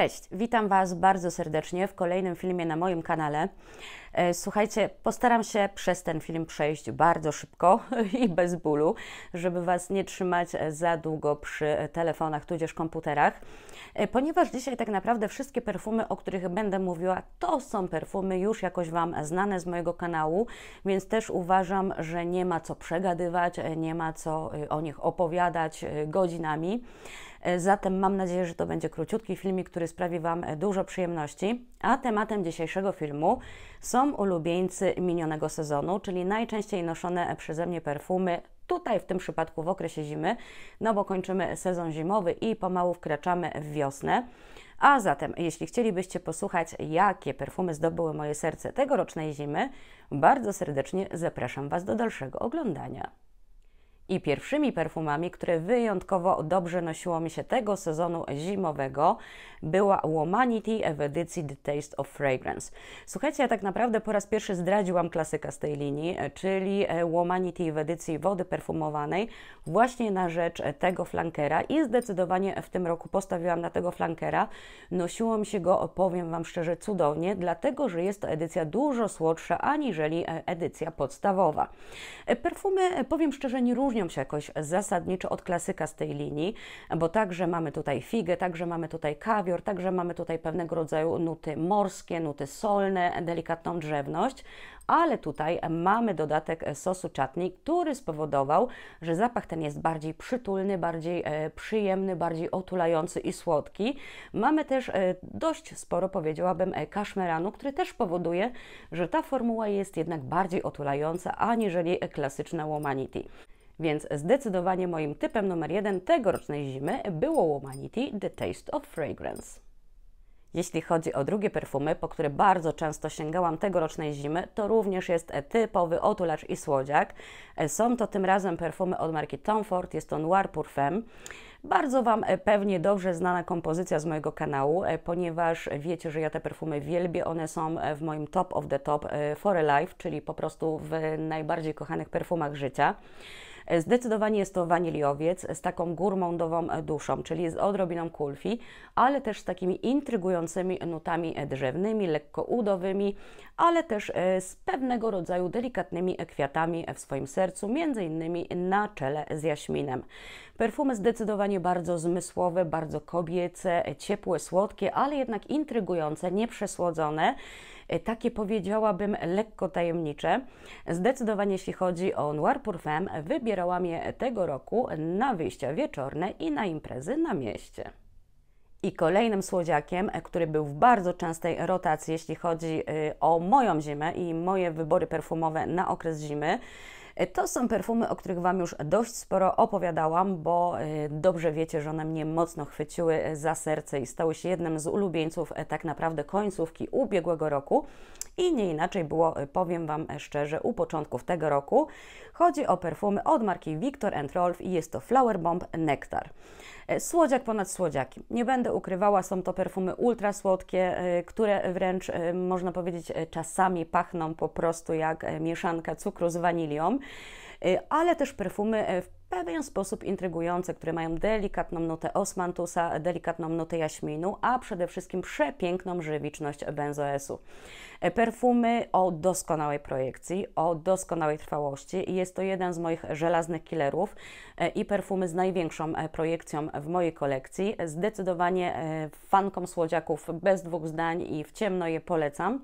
Cześć, witam Was bardzo serdecznie w kolejnym filmie na moim kanale. E, słuchajcie, postaram się przez ten film przejść bardzo szybko i bez bólu, żeby Was nie trzymać za długo przy telefonach tudzież komputerach, e, ponieważ dzisiaj tak naprawdę wszystkie perfumy, o których będę mówiła, to są perfumy już jakoś Wam znane z mojego kanału, więc też uważam, że nie ma co przegadywać, e, nie ma co o nich opowiadać godzinami. E, zatem mam nadzieję, że to będzie króciutki filmik, który sprawi Wam e, dużo przyjemności. A tematem dzisiejszego filmu są ulubieńcy minionego sezonu, czyli najczęściej noszone przeze mnie perfumy tutaj w tym przypadku w okresie zimy, no bo kończymy sezon zimowy i pomału wkraczamy w wiosnę. A zatem, jeśli chcielibyście posłuchać, jakie perfumy zdobyły moje serce tegorocznej zimy, bardzo serdecznie zapraszam Was do dalszego oglądania i pierwszymi perfumami, które wyjątkowo dobrze nosiło mi się tego sezonu zimowego, była Womanity w edycji The Taste of Fragrance. Słuchajcie, ja tak naprawdę po raz pierwszy zdradziłam klasyka z tej linii, czyli e, Womanity w edycji wody perfumowanej, właśnie na rzecz e, tego flankera i zdecydowanie w tym roku postawiłam na tego flankera. Nosiło mi się go, powiem Wam szczerze, cudownie, dlatego że jest to edycja dużo słodsza aniżeli e, edycja podstawowa. Perfumy, powiem szczerze, nie różnią różnią się jakoś zasadniczo od klasyka z tej linii, bo także mamy tutaj figę, także mamy tutaj kawior, także mamy tutaj pewnego rodzaju nuty morskie, nuty solne, delikatną drzewność, ale tutaj mamy dodatek sosu czatni, który spowodował, że zapach ten jest bardziej przytulny, bardziej e, przyjemny, bardziej otulający i słodki. Mamy też e, dość sporo, powiedziałabym, e, kaszmeranu, który też powoduje, że ta formuła jest jednak bardziej otulająca aniżeli klasyczna Womanity. Więc zdecydowanie moim typem numer jeden tegorocznej zimy było Womanity The Taste of Fragrance. Jeśli chodzi o drugie perfumy, po które bardzo często sięgałam tegorocznej zimy, to również jest typowy otulacz i słodziak. Są to tym razem perfumy od marki Tom Ford, jest to Noir Parfum. Bardzo Wam pewnie dobrze znana kompozycja z mojego kanału, ponieważ wiecie, że ja te perfumy wielbię. One są w moim top of the top e, for a life, czyli po prostu w najbardziej kochanych perfumach życia. Zdecydowanie jest to waniliowiec z taką gurmądową duszą, czyli z odrobiną kulfi, ale też z takimi intrygującymi nutami drzewnymi, lekko udowymi, ale też e, z pewnego rodzaju delikatnymi kwiatami w swoim sercu, między innymi na czele z jaśminem. Perfumy zdecydowanie bardzo zmysłowe, bardzo kobiece, ciepłe, słodkie, ale jednak intrygujące, nieprzesłodzone. E, takie powiedziałabym lekko tajemnicze. Zdecydowanie jeśli chodzi o Noir pour Femme, wybierałam je tego roku na wyjścia wieczorne i na imprezy na mieście. I kolejnym słodziakiem, e, który był w bardzo częstej rotacji, jeśli chodzi e, o moją zimę i moje wybory perfumowe na okres zimy, to są perfumy, o których Wam już dość sporo opowiadałam, bo e, dobrze wiecie, że one mnie mocno chwyciły e, za serce i stały się jednym z ulubieńców e, tak naprawdę końcówki ubiegłego roku. I nie inaczej było, powiem Wam szczerze, u początków tego roku. Chodzi o perfumy od marki Victor Rolf i jest to Flower Bomb Nectar. Słodziak ponad słodziaki. Nie będę ukrywała, są to perfumy ultra słodkie, które wręcz można powiedzieć czasami pachną po prostu jak mieszanka cukru z wanilią. E, ale też perfumy e, w pewien sposób intrygujące, które mają delikatną nutę osmantusa, delikatną nutę jaśminu, a przede wszystkim przepiękną żywiczność benzoesu. E, perfumy o doskonałej projekcji, o doskonałej trwałości. Jest to jeden z moich żelaznych killerów e, i perfumy z największą e, projekcją w mojej kolekcji. Zdecydowanie fankom słodziaków bez dwóch zdań i w ciemno je polecam,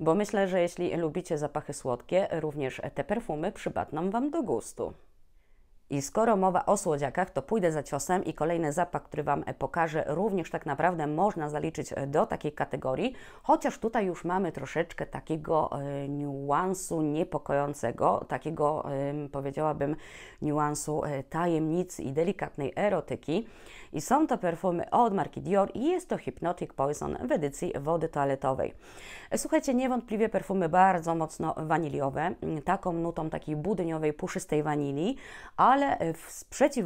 bo myślę, że jeśli lubicie zapachy słodkie, również te perfumy przypadną Wam do gustu. I skoro mowa o słodziakach, to pójdę za ciosem i kolejny zapach, który Wam e, pokażę, również tak naprawdę można zaliczyć e, do takiej kategorii, chociaż tutaj już mamy troszeczkę takiego y, niuansu niepokojącego, takiego y, powiedziałabym niuansu y, tajemnicy i delikatnej erotyki. I są to perfumy od marki Dior i jest to Hypnotic Poison w edycji wody toaletowej. Słuchajcie, niewątpliwie perfumy bardzo mocno waniliowe, taką nutą takiej budyniowej, puszystej wanilii, a ale e, w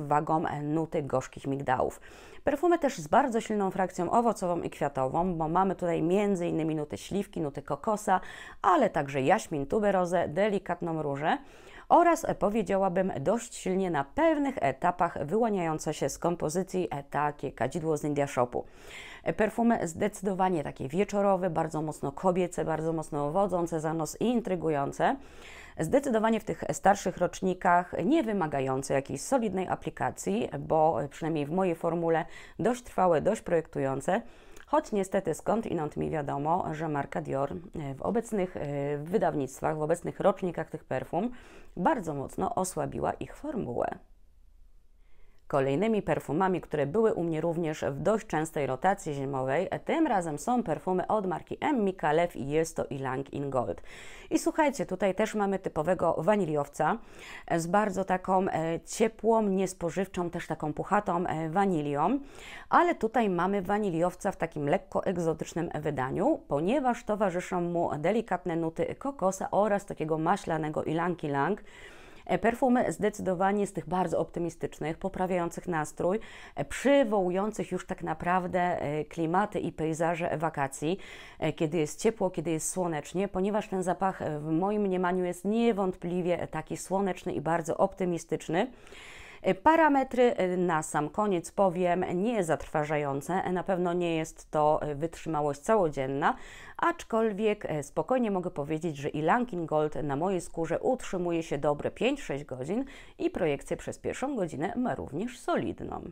wagą e, nuty gorzkich migdałów. Perfumy też z bardzo silną frakcją owocową i kwiatową, bo mamy tutaj m.in. nuty śliwki, nuty kokosa, ale także jaśmin, tuberozę, delikatną różę oraz e, powiedziałabym dość silnie na pewnych etapach wyłaniające się z kompozycji e, takie kadzidło z India Shopu. E, perfumy zdecydowanie takie wieczorowe, bardzo mocno kobiece, bardzo mocno wodzące za nos i intrygujące. Zdecydowanie w tych starszych rocznikach nie wymagające jakiejś solidnej aplikacji, bo przynajmniej w mojej formule dość trwałe, dość projektujące. Choć niestety skąd inąd mi wiadomo, że marka Dior e, w obecnych e, wydawnictwach, w obecnych rocznikach tych perfum bardzo mocno osłabiła ich formułę. Kolejnymi perfumami, które były u mnie również w dość częstej rotacji zimowej, tym razem są perfumy od marki M. Mikalew i jest to Ilang in Gold. I słuchajcie, tutaj też mamy typowego waniliowca z bardzo taką e, ciepłą, niespożywczą, też taką puchatą e, wanilią, ale tutaj mamy waniliowca w takim lekko egzotycznym wydaniu, ponieważ towarzyszą mu delikatne nuty kokosa oraz takiego maślanego Ilang Ilang. E, perfumy zdecydowanie z tych bardzo optymistycznych, poprawiających nastrój, e, przywołujących już tak naprawdę e, klimaty i pejzaże wakacji, kiedy jest ciepło, kiedy jest słonecznie, ponieważ ten zapach w moim mniemaniu jest niewątpliwie taki słoneczny i bardzo optymistyczny. E, parametry e, na sam koniec powiem nie zatrważające, e, na pewno nie jest to wytrzymałość całodzienna, aczkolwiek spokojnie mogę powiedzieć, że i Lankin Gold na mojej skórze utrzymuje się dobre 5-6 godzin i projekcję przez pierwszą godzinę ma również solidną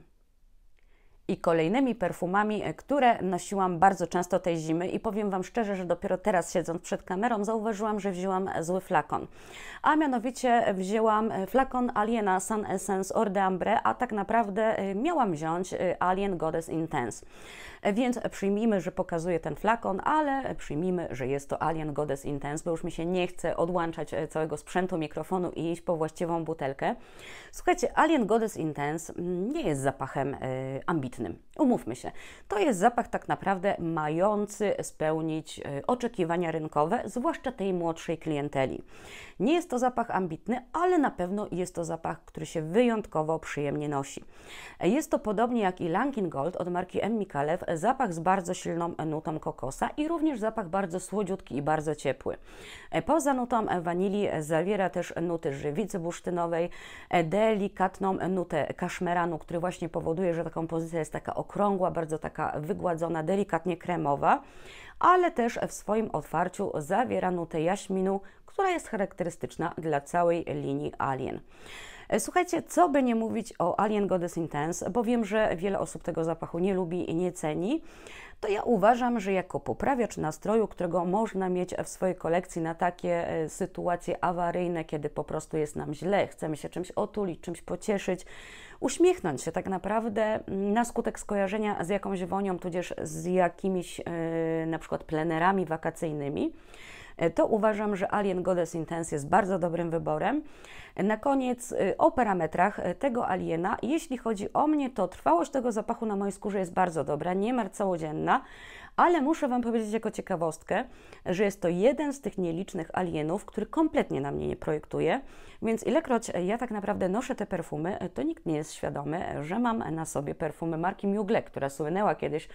i kolejnymi perfumami, e, które nosiłam bardzo często tej zimy i powiem Wam szczerze, że dopiero teraz siedząc przed kamerą zauważyłam, że wzięłam e, zły flakon. A mianowicie e, wzięłam flakon Aliena Sun Essence Eau Ambre, a tak naprawdę miałam wziąć Alien Goddess Intense. Więc przyjmijmy, że pokazuję ten flakon, ale przyjmijmy, że jest to Alien Goddess Intense, bo już mi się nie chce odłączać całego sprzętu mikrofonu i iść po właściwą butelkę. Słuchajcie, Alien Goddess Intense mm, nie jest zapachem ambitnym, Umówmy się, to jest zapach tak naprawdę mający spełnić e, oczekiwania rynkowe, zwłaszcza tej młodszej klienteli. Nie jest to zapach ambitny, ale na pewno jest to zapach, który się wyjątkowo przyjemnie nosi. Jest to podobnie jak i Lankin Gold od marki M. Mikalew, zapach z bardzo silną nutą kokosa i również zapach bardzo słodziutki i bardzo ciepły. E, poza nutą wanilii zawiera też nuty żywicy bursztynowej, e, delikatną nutę kaszmeranu, który właśnie powoduje, że taką pozycję jest taka okrągła, bardzo taka wygładzona, delikatnie kremowa, ale też w swoim otwarciu zawiera nutę jaśminu, która jest charakterystyczna dla całej linii Alien. E, słuchajcie, co by nie mówić o Alien Goddess Intense, bo wiem, że wiele osób tego zapachu nie lubi i nie ceni, to ja uważam, że jako poprawiacz nastroju, którego można mieć w swojej kolekcji na takie e, sytuacje awaryjne, kiedy po prostu jest nam źle, chcemy się czymś otulić, czymś pocieszyć, uśmiechnąć się tak naprawdę na skutek skojarzenia z jakąś wonią, tudzież z jakimiś yy, na przykład plenerami wakacyjnymi. E, to uważam, że Alien Goddess Intense jest bardzo dobrym wyborem. Na koniec y, o parametrach e, tego aliena. Jeśli chodzi o mnie, to trwałość tego zapachu na mojej skórze jest bardzo dobra, niemal całodzienna ale muszę Wam powiedzieć jako ciekawostkę, że jest to jeden z tych nielicznych alienów, który kompletnie na mnie nie projektuje, więc ilekroć ja tak naprawdę noszę te perfumy, to nikt nie jest świadomy, że mam na sobie perfumy marki Mugle, która słynęła kiedyś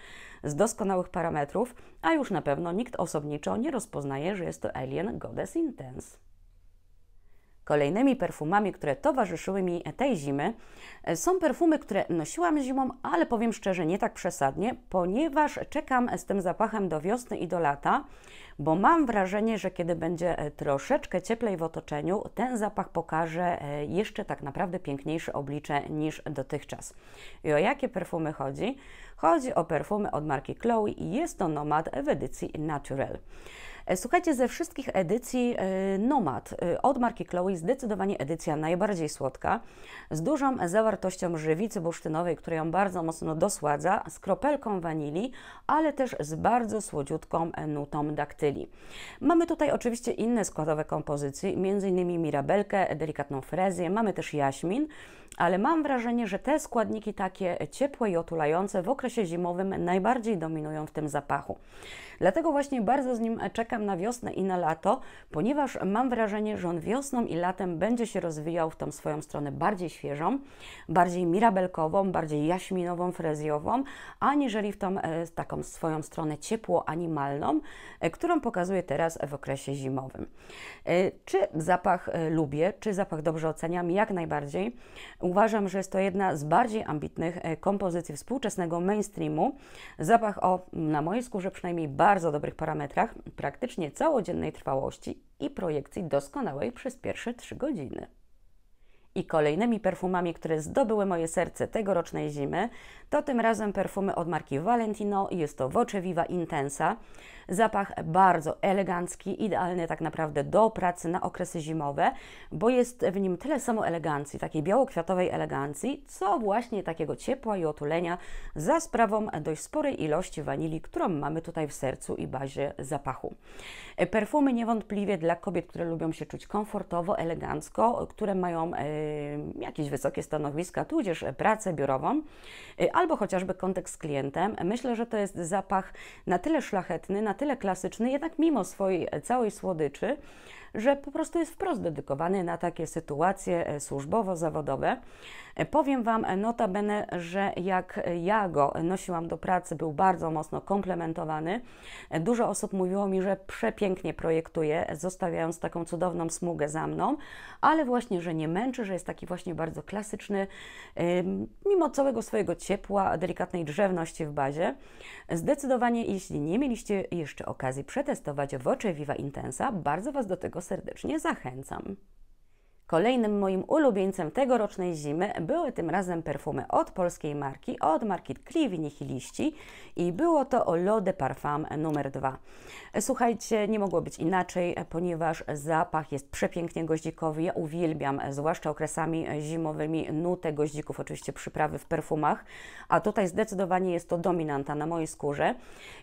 z doskonałych parametrów, a już na pewno nikt osobniczo nie rozpoznaje, że jest to alien Goddess Intense. Kolejnymi perfumami, które towarzyszyły mi tej zimy, e, są perfumy, które nosiłam zimą, ale powiem szczerze, nie tak przesadnie, ponieważ czekam z tym zapachem do wiosny i do lata, bo mam wrażenie, że kiedy będzie e, troszeczkę cieplej w otoczeniu, ten zapach pokaże e, jeszcze tak naprawdę piękniejsze oblicze niż dotychczas. I o jakie perfumy chodzi? Chodzi o perfumy od marki Chloe i jest to Nomad w edycji Natural. E, słuchajcie, ze wszystkich edycji e, Nomad e, od marki Chloe zdecydowanie edycja najbardziej słodka, z dużą zawartością żywicy bursztynowej, która ją bardzo mocno dosładza, z kropelką wanilii, ale też z bardzo słodziutką nutą daktyli. Mamy tutaj oczywiście inne składowe kompozycji, m.in. mirabelkę, delikatną frezję, mamy też jaśmin, ale mam wrażenie, że te składniki takie ciepłe i otulające w okresie zimowym najbardziej dominują w tym zapachu. Dlatego właśnie bardzo z nim czekam na wiosnę i na lato, ponieważ mam wrażenie, że on wiosną i latem będzie się rozwijał w tą swoją stronę bardziej świeżą, bardziej mirabelkową, bardziej jaśminową, frezjową, aniżeli w tą e, taką swoją stronę ciepło-animalną, e, którą pokazuje teraz w okresie zimowym. E, czy zapach lubię, czy zapach dobrze oceniam? Jak najbardziej. Uważam, że jest to jedna z bardziej ambitnych e, kompozycji współczesnego mainstreamu. Zapach o, na mojej skórze przynajmniej, bardzo dobrych parametrach, praktycznie całodziennej trwałości i projekcji doskonałej przez pierwsze 3 godziny i kolejnymi perfumami, które zdobyły moje serce tegorocznej zimy, to tym razem perfumy od marki Valentino. Jest to Voce Viva Intensa. Zapach bardzo elegancki, idealny tak naprawdę do pracy na okresy zimowe, bo jest w nim tyle samo elegancji, takiej białokwiatowej elegancji, co właśnie takiego ciepła i otulenia za sprawą dość sporej ilości wanilii, którą mamy tutaj w sercu i bazie zapachu. Perfumy niewątpliwie dla kobiet, które lubią się czuć komfortowo, elegancko, które mają e, Y, jakieś wysokie stanowiska, tudzież pracę biurową, y, albo chociażby kontakt z klientem. Myślę, że to jest zapach na tyle szlachetny, na tyle klasyczny, jednak mimo swojej e, całej słodyczy, że po prostu jest wprost dedykowany na takie sytuacje e, służbowo-zawodowe. E, powiem Wam e, notabene, że jak ja go nosiłam do pracy, był bardzo mocno komplementowany. E, dużo osób mówiło mi, że przepięknie projektuje, zostawiając taką cudowną smugę za mną, ale właśnie, że nie męczy, że jest taki właśnie bardzo klasyczny, mimo całego swojego ciepła, delikatnej drzewności w bazie. Zdecydowanie, jeśli nie mieliście jeszcze okazji przetestować w oczy Viva Intensa, bardzo Was do tego serdecznie zachęcam. Kolejnym moim ulubieńcem tegorocznej zimy były tym razem perfumy od polskiej marki, od marki i Nihiliści i było to Eau de Parfum numer 2. Słuchajcie, nie mogło być inaczej, ponieważ zapach jest przepięknie goździkowy. Ja uwielbiam, zwłaszcza okresami zimowymi, nutę goździków, oczywiście przyprawy w perfumach, a tutaj zdecydowanie jest to dominanta na mojej skórze.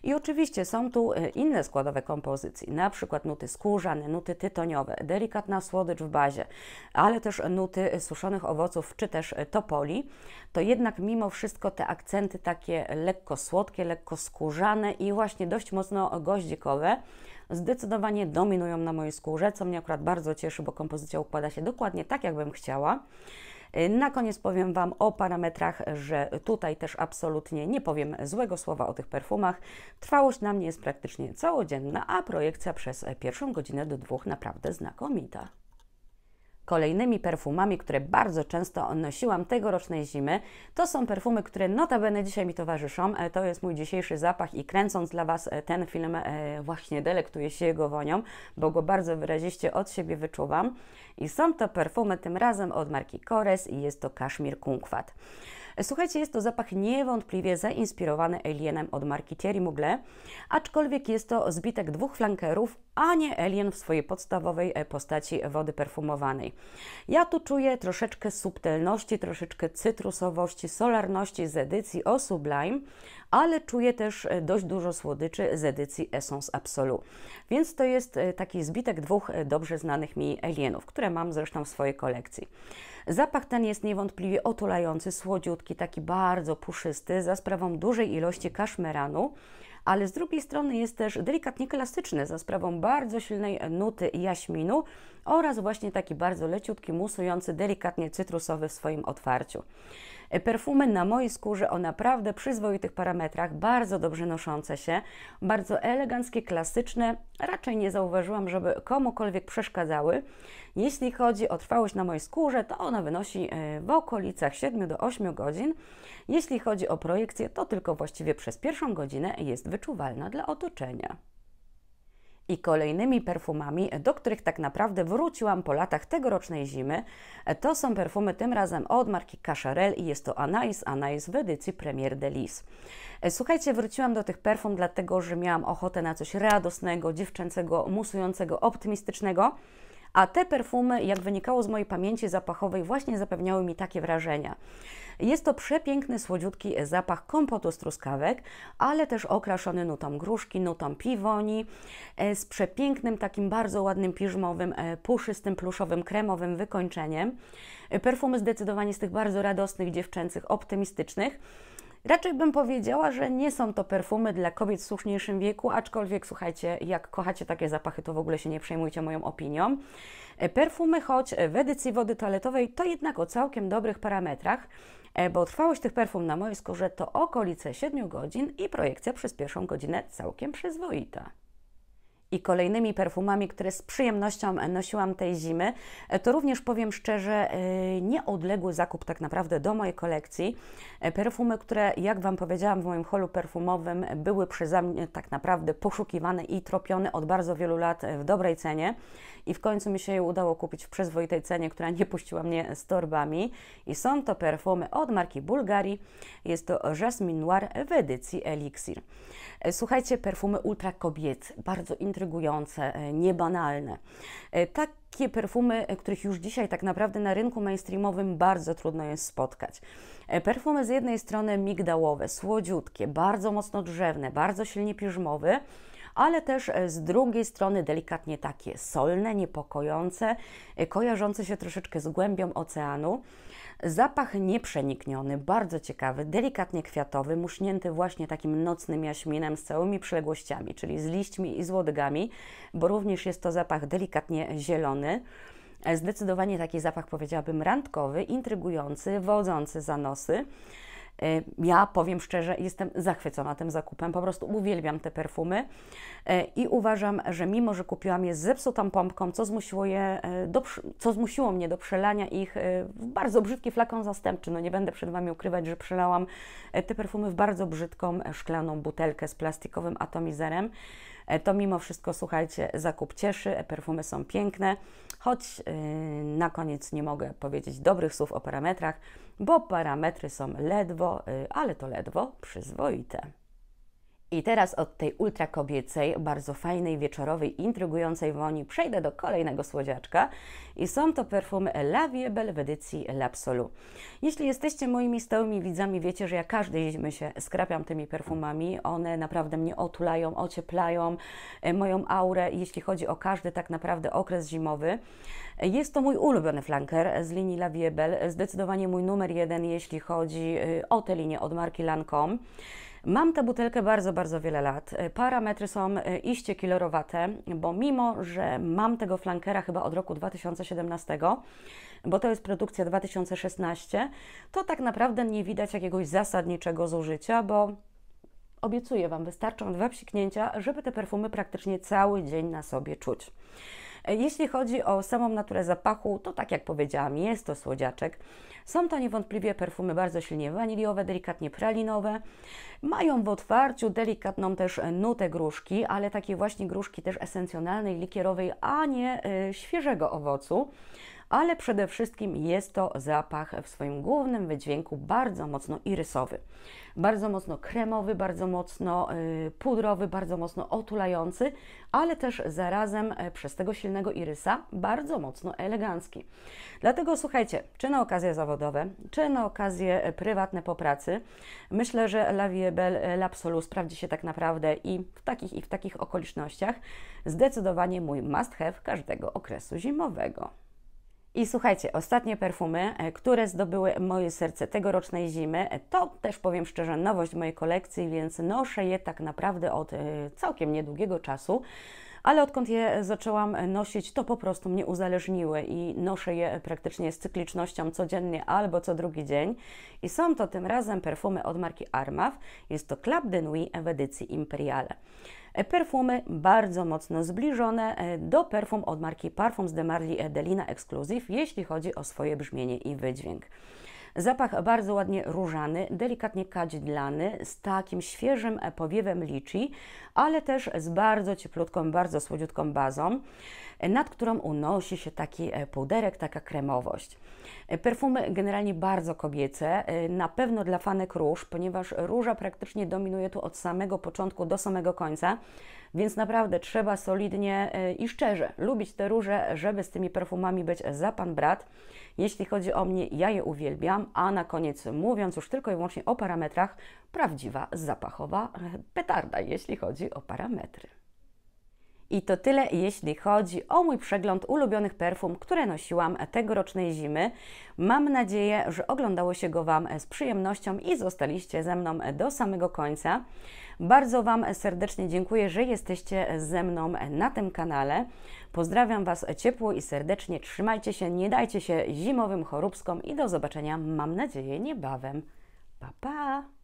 I oczywiście są tu e, inne składowe kompozycji, na przykład nuty skórzane, nuty tytoniowe, delikatna słodycz w bazie ale też nuty suszonych owoców czy też topoli, to jednak mimo wszystko te akcenty takie lekko słodkie, lekko skórzane i właśnie dość mocno goździkowe zdecydowanie dominują na mojej skórze, co mnie akurat bardzo cieszy, bo kompozycja układa się dokładnie tak, jakbym chciała. Na koniec powiem Wam o parametrach, że tutaj też absolutnie nie powiem złego słowa o tych perfumach. Trwałość na mnie jest praktycznie całodzienna, a projekcja przez pierwszą godzinę do dwóch naprawdę znakomita. Kolejnymi perfumami, które bardzo często nosiłam tegorocznej zimy, to są perfumy, które notabene dzisiaj mi towarzyszą. E, to jest mój dzisiejszy zapach i kręcąc dla Was e, ten film e, właśnie delektuję się jego wonią, bo go bardzo wyraziście od siebie wyczuwam. I są to perfumy tym razem od marki Kores i jest to Kaszmir Kunkwat. Słuchajcie, jest to zapach niewątpliwie zainspirowany Alienem od marki Thierry Mugler, aczkolwiek jest to zbitek dwóch flankerów, a nie Alien w swojej podstawowej e, postaci wody perfumowanej. Ja tu czuję troszeczkę subtelności, troszeczkę cytrusowości, solarności z edycji o Sublime, ale czuję też e, dość dużo słodyczy z edycji Essence Absolu. Więc to jest e, taki zbitek dwóch e, dobrze znanych mi alienów, które mam zresztą w swojej kolekcji. Zapach ten jest niewątpliwie otulający, słodziutki, taki bardzo puszysty, za sprawą dużej ilości kaszmeranu, ale z drugiej strony jest też delikatnie klasyczny za sprawą bardzo silnej nuty jaśminu oraz właśnie taki bardzo leciutki, musujący, delikatnie cytrusowy w swoim otwarciu. Perfumy na mojej skórze o naprawdę przyzwoitych parametrach, bardzo dobrze noszące się, bardzo eleganckie, klasyczne. Raczej nie zauważyłam, żeby komukolwiek przeszkadzały. Jeśli chodzi o trwałość na mojej skórze, to ona wynosi e, w okolicach 7 do 8 godzin. Jeśli chodzi o projekcję, to tylko właściwie przez pierwszą godzinę jest wyczuwalna dla otoczenia i kolejnymi perfumami, do których tak naprawdę wróciłam po latach tegorocznej zimy. To są perfumy tym razem od marki Cacharel i jest to Anais Anais w edycji Premier Delis. Słuchajcie, wróciłam do tych perfum, dlatego że miałam ochotę na coś radosnego, dziewczęcego, musującego, optymistycznego. A te perfumy, jak wynikało z mojej pamięci zapachowej, właśnie zapewniały mi takie wrażenia. Jest to przepiękny, słodziutki zapach kompotu z truskawek, ale też okraszony nutą gruszki, nutą piwoni, e, z przepięknym, takim bardzo ładnym, piżmowym, e, puszystym, pluszowym, kremowym wykończeniem. E, perfumy zdecydowanie z tych bardzo radosnych, dziewczęcych, optymistycznych. Raczej bym powiedziała, że nie są to perfumy dla kobiet w słuszniejszym wieku, aczkolwiek słuchajcie, jak kochacie takie zapachy, to w ogóle się nie przejmujcie moją opinią. Perfumy, choć w edycji wody toaletowej, to jednak o całkiem dobrych parametrach. E, bo trwałość tych perfum na mojej skórze to okolice 7 godzin i projekcja przez pierwszą godzinę całkiem przyzwoita i kolejnymi perfumami, które z przyjemnością nosiłam tej zimy, e, to również powiem szczerze, e, nie odległy zakup tak naprawdę do mojej kolekcji. E, perfumy, które, jak Wam powiedziałam w moim holu perfumowym, były przeze mnie tak naprawdę poszukiwane i tropione od bardzo wielu lat w dobrej cenie. I w końcu mi się je udało kupić w przyzwoitej cenie, która nie puściła mnie z torbami. I są to perfumy od marki Bulgarii. Jest to Jasmine Noir w edycji Elixir. E, słuchajcie, perfumy ultra kobiece, bardzo intrygujące, e, niebanalne. Tak takie perfumy, których już dzisiaj tak naprawdę na rynku mainstreamowym bardzo trudno jest spotkać. Perfumy z jednej strony migdałowe, słodziutkie, bardzo mocno drzewne, bardzo silnie piżmowe, ale też z drugiej strony delikatnie takie solne, niepokojące, kojarzące się troszeczkę z głębią oceanu. Zapach nieprzenikniony, bardzo ciekawy, delikatnie kwiatowy, musznięty właśnie takim nocnym jaśminem z całymi przyległościami, czyli z liśćmi i z łodygami, bo również jest to zapach delikatnie zielony. Zdecydowanie taki zapach powiedziałabym randkowy, intrygujący, wodzący za nosy. Y, ja powiem szczerze, jestem zachwycona tym zakupem, po prostu uwielbiam te perfumy y, i uważam, że mimo, że kupiłam je z zepsutą pompką, co zmusiło, je y, do, co zmusiło mnie do przelania ich w bardzo brzydki flakon zastępczy, no nie będę przed Wami ukrywać, że przelałam te perfumy w bardzo brzydką szklaną butelkę z plastikowym atomizerem, E, to mimo wszystko, słuchajcie, zakup cieszy, e, perfumy są piękne, choć y, na koniec nie mogę powiedzieć dobrych słów o parametrach, bo parametry są ledwo, y, ale to ledwo przyzwoite. I teraz od tej ultra kobiecej, bardzo fajnej, wieczorowej, intrygującej woni przejdę do kolejnego słodziaczka i są to perfumy La Viebel w edycji Lapsolu. Jeśli jesteście moimi stałymi widzami, wiecie, że ja każdy zimy się skrapiam tymi perfumami. One naprawdę mnie otulają, ocieplają e, moją aurę, jeśli chodzi o każdy tak naprawdę okres zimowy. Jest to mój ulubiony flanker z linii La Viebel, zdecydowanie mój numer jeden, jeśli chodzi y, o tę linię od marki Lancome. Mam tę butelkę bardzo, bardzo wiele lat. E, parametry są e, iście kilorowate, bo mimo, że mam tego flankera chyba od roku 2017, bo to jest produkcja 2016, to tak naprawdę nie widać jakiegoś zasadniczego zużycia, bo obiecuję Wam, wystarczą dwa psiknięcia, żeby te perfumy praktycznie cały dzień na sobie czuć. E, jeśli chodzi o samą naturę zapachu, to tak jak powiedziałam, jest to słodziaczek. Są to niewątpliwie perfumy bardzo silnie waniliowe, delikatnie pralinowe. Mają w otwarciu delikatną też nutę gruszki, ale takiej właśnie gruszki też esencjonalnej, likierowej, a nie e, świeżego owocu ale przede wszystkim jest to zapach w swoim głównym wydźwięku bardzo mocno irysowy, bardzo mocno kremowy, bardzo mocno y, pudrowy, bardzo mocno otulający, ale też zarazem e, przez tego silnego irysa bardzo mocno elegancki. Dlatego słuchajcie, czy na okazje zawodowe, czy na okazje prywatne po pracy, myślę, że La Vie e, Lapsolu sprawdzi się tak naprawdę i w takich i w takich okolicznościach. Zdecydowanie mój must have każdego okresu zimowego. I słuchajcie, ostatnie perfumy, e, które zdobyły moje serce tegorocznej zimy, e, to też powiem szczerze nowość mojej kolekcji, więc noszę je tak naprawdę od e, całkiem niedługiego czasu ale odkąd je zaczęłam nosić, to po prostu mnie uzależniły i noszę je praktycznie z cyklicznością codziennie albo co drugi dzień. I są to tym razem perfumy od marki Armaf. Jest to Club de Nuit w edycji Imperiale e, perfumy bardzo mocno zbliżone e, do perfum od marki Parfums de Marly Delina Exclusive, jeśli chodzi o swoje brzmienie i wydźwięk. Zapach bardzo ładnie różany, delikatnie kadzidlany, z takim świeżym powiewem liczy, ale też z bardzo cieplutką, bardzo słodziutką bazą, nad którą unosi się taki e, puderek, taka kremowość. E, perfumy generalnie bardzo kobiece, e, na pewno dla fanek róż, ponieważ róża praktycznie dominuje tu od samego początku do samego końca. Więc naprawdę trzeba solidnie e, i szczerze lubić te róże, żeby z tymi perfumami być za pan brat. Jeśli chodzi o mnie, ja je uwielbiam, a na koniec mówiąc już tylko i wyłącznie o parametrach, prawdziwa zapachowa petarda, jeśli chodzi o parametry. I to tyle, jeśli chodzi o mój przegląd ulubionych perfum, które nosiłam tegorocznej zimy. Mam nadzieję, że oglądało się go Wam z przyjemnością i zostaliście ze mną do samego końca. Bardzo Wam serdecznie dziękuję, że jesteście ze mną na tym kanale. Pozdrawiam Was ciepło i serdecznie. Trzymajcie się, nie dajcie się zimowym choróbskom i do zobaczenia, mam nadzieję, niebawem. Pa, pa!